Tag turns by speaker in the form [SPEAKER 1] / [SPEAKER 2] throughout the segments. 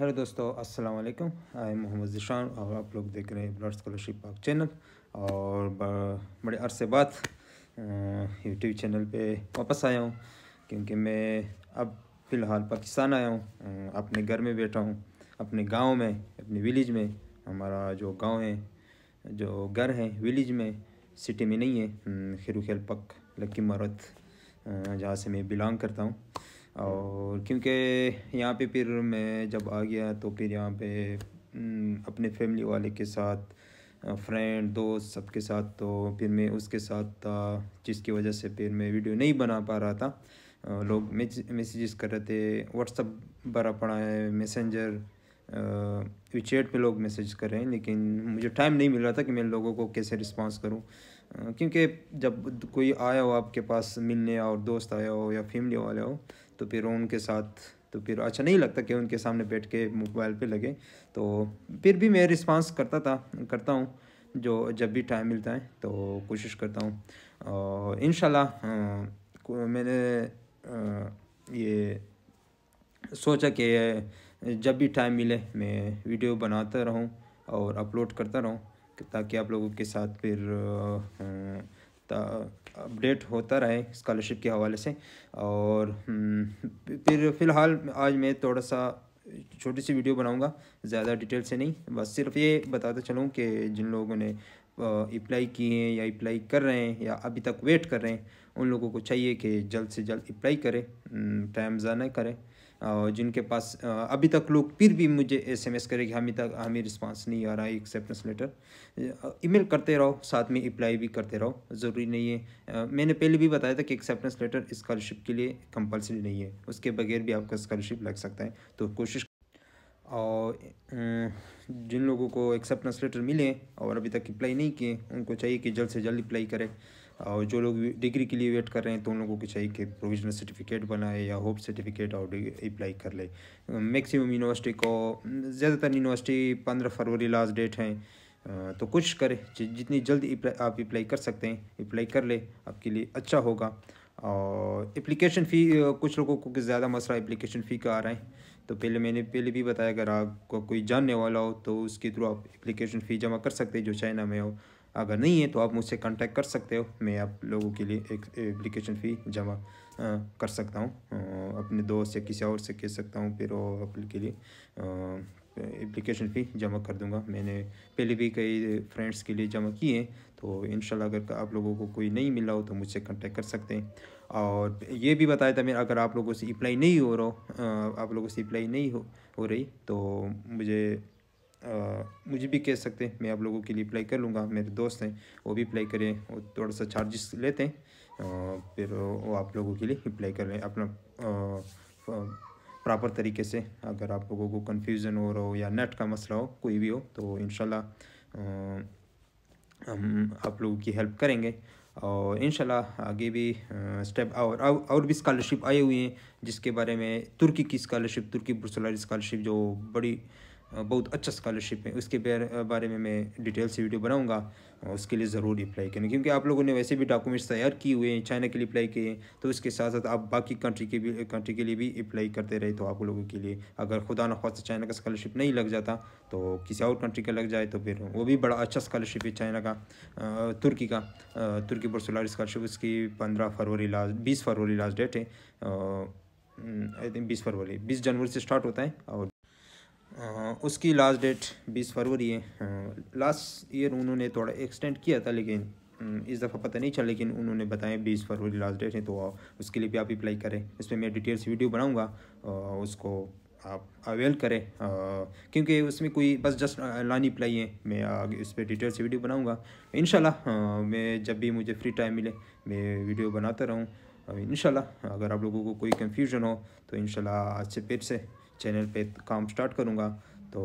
[SPEAKER 1] hello दोस्तों अस्सलाम वालेकुम आई मोहम्मद ज़िशान और आप लोग देख रहे हैं ब्लड स्कॉलरशिप पाक चैनल और बड़े अरसे बाद यूट्यूब चैनल पे वापस आया हूँ क्योंकि मैं अब फ़िलहाल पाकिस्तान आया हूँ अपने घर में बैठा हूँ अपने गांव में अपने विलेज में हमारा जो गांव है जो घर है विलेज में सिटी में नहीं है खिर खेल पक लक्की मारत जहाँ से मैं बिलोंग करता हूँ और क्योंकि यहाँ पे फिर मैं जब आ गया तो फिर यहाँ पे अपने फैमिली वाले के साथ फ्रेंड दोस्त सबके साथ तो फिर मैं उसके साथ था जिसकी वजह से फिर मैं वीडियो नहीं बना पा रहा था लोग मैसेजेस कर रहे थे व्हाट्सअप भरा पड़ा है मैसेंजर चैट पे लोग मैसेज कर रहे हैं लेकिन मुझे टाइम नहीं मिल रहा था कि मैं लोगों को कैसे रिस्पांस करूं क्योंकि जब कोई आया हो आपके पास मिलने और दोस्त आया हो या फैमिली वाले हो तो फिर उनके साथ तो फिर अच्छा नहीं लगता कि उनके सामने बैठ के मोबाइल पे लगे तो फिर भी मैं रिस्पांस करता था करता हूँ जो जब भी टाइम मिलता है तो कोशिश करता हूँ इन मैंने आ, ये सोचा कि जब भी टाइम मिले मैं वीडियो बनाता रहूँ और अपलोड करता रहूँ ताकि आप लोगों के साथ फिर आ, आ, अपडेट होता रहे स्कॉलरशिप के हवाले से और हम्म, फिर फ़िलहाल आज मैं थोड़ा सा छोटी सी वीडियो बनाऊंगा ज़्यादा डिटेल से नहीं बस सिर्फ ये बताता चलूँ कि जिन लोगों ने अप्लाई किए हैं या अप्लाई कर रहे हैं या अभी तक वेट कर रहे हैं उन लोगों को चाहिए कि जल्द से जल्द अप्लाई करें टाइम हम्म, ज़्यादा करें और जिनके पास अभी तक लोग फिर भी मुझे एस एम एस करें कि हमें तक हमें रिस्पांस नहीं आ रहा है एक्सेप्टेंस लेटर ईमेल करते रहो साथ में अप्लाई भी करते रहो ज़रूरी नहीं है मैंने पहले भी बताया था कि एक्सेप्टेंस लेटर स्कॉलरशिप के लिए कंपलसरी नहीं है उसके बगैर भी आपका स्कॉलरशिप लग सकता है तो कोशिश और जिन लोगों को एक्सेप्टेंस लेटर मिले और अभी तक अप्लाई नहीं किए उनको चाहिए कि जल्द से जल्द अप्लाई करें और जो लोग डिग्री के लिए वेट कर रहे हैं तो उन लोगों को चाहिए कि प्रोविजनल सर्टिफिकेट बनाए या होप सर्टिफिकेट और अप्लाई कर ले मैक्सिमम यूनिवर्सिटी को ज़्यादातर यूनिवर्सिटी पंद्रह फरवरी लास्ट डेट हैं तो कुछ करें जितनी जल्दी आप अप्लाई कर सकते हैं अप्लाई कर ले आपके लिए अच्छा होगा और एप्लीकेशन फ़ी कुछ लोगों को ज़्यादा मसला एप्लीकेशन फ़ी का आ रहा है तो पहले मैंने पहले भी बताया अगर आपका कोई जानने वाला हो तो उसके थ्रू आप एप्लीकेशन फ़ी जमा कर सकते हैं जो चाइना में हो अगर नहीं है तो आप मुझसे कांटेक्ट कर सकते हो मैं आप लोगों के लिए एक एप्लीकेशन फ़ी जमा कर सकता हूँ अपने दोस्त या किसी और से कह सकता हूँ फिर वो के लिए एप्लीकेशन फ़ी जमा कर दूंगा मैंने पहले भी कई फ्रेंड्स के लिए जमा किए तो इन अगर आप लोगों को कोई नहीं मिला हो तो मुझसे कांटेक्ट कर सकते हैं और ये भी बताया था मैं अगर आप लोगों से अप्लाई नहीं हो रहा आप लोगों से अप्लाई नहीं हो हो रही तो मुझे आ, मुझे भी कह सकते हैं मैं आप लोगों के लिए अप्लाई कर लूँगा मेरे दोस्त हैं वो भी अप्लाई करें और थोड़ा सा चार्जेस लेते हैं फिर वो आप लोगों के लिए अप्लाई कर लें अपना प्रॉपर तरीके से अगर आप लोगों को कन्फ्यूज़न हो रहा हो या नेट का मसला हो कोई भी हो तो इन हम आप लोगों की हेल्प करेंगे और इन आगे भी स्टेप और और भी स्कॉलरशिप आए हुए हैं जिसके बारे में तुर्की की स्कॉलरशिप तुर्की बुरसलारी स्कॉलरशिप जो बड़ी बहुत अच्छा स्कॉलरशिप है उसके बारे में मैं डिटेल से वीडियो बनाऊंगा उसके लिए ज़रूर अप्लाई करें क्योंकि आप लोगों ने वैसे भी डॉक्यूमेंट्स तैयार किए हुए हैं चाइना के लिए अप्लाई किए हैं तो उसके साथ साथ आप बाकी कंट्री के भी कंट्री के लिए भी अप्लाई करते रहे तो आप लोगों के लिए अगर खुदा न खास चाइना का स्कॉलरशिप नहीं लग जाता तो किसी और कंट्री का लग जाए तो फिर वो भी बड़ा अच्छा स्कॉलरशिप है चाइना का तुर्की का तुर्की बुरसोलार स्कॉलरशिप उसकी पंद्रह फरवरी लास्ट बीस फरवरी लास्ट डेट है आई थिंक बीस फरवरी बीस जनवरी से स्टार्ट होता है और उसकी लास्ट डेट बीस फरवरी है लास्ट ईयर उन्होंने थोड़ा एक्सटेंड किया था लेकिन इस दफ़ा पता नहीं चला लेकिन उन्होंने बताया बीस फरवरी लास्ट डेट है तो उसके लिए भी आप अप्लाई करें पर मैं डिटेल्स वीडियो बनाऊँगा उसको आप अवेल करें क्योंकि उसमें कोई बस जस्ट लानी अप्लाई है मैं आगे इस पर डिटेल से वीडियो बनाऊँगा इन मैं जब भी मुझे फ्री टाइम मिले मैं वीडियो बनाता रहूँ इन अगर आप लोगों को कोई कन्फ्यूजन हो तो इन आज से फिर से चैनल पे काम स्टार्ट करूँगा तो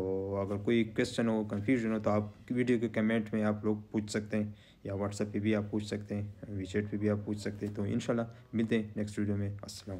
[SPEAKER 1] अगर कोई क्वेश्चन हो कन्फ्यूजन हो तो आप वीडियो के कमेंट में आप लोग पूछ सकते हैं या व्हाट्सएप पे भी आप पूछ सकते हैं विचेट पे भी आप पूछ सकते हैं तो इन मिलते हैं नेक्स्ट वीडियो में असल